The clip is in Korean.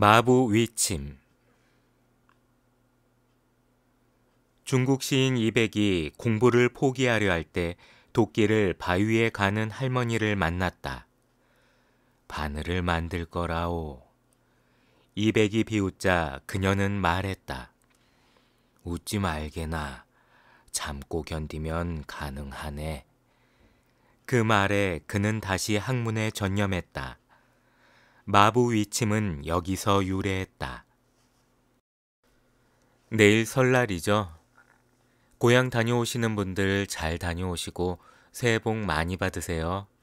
마부 위침 중국 시인 이백이 공부를 포기하려 할 때 도끼를 바위에 가는 할머니를 만났다. 바늘을 만들 거라오. 이백이 비웃자 그녀는 말했다. 웃지 말게나. 참고 견디면 가능하네. 그 말에 그는 다시 학문에 전념했다. 마부 위침은 여기서 유래했다. 내일 설날이죠. 고향 다녀오시는 분들 잘 다녀오시고 새해 복 많이 받으세요.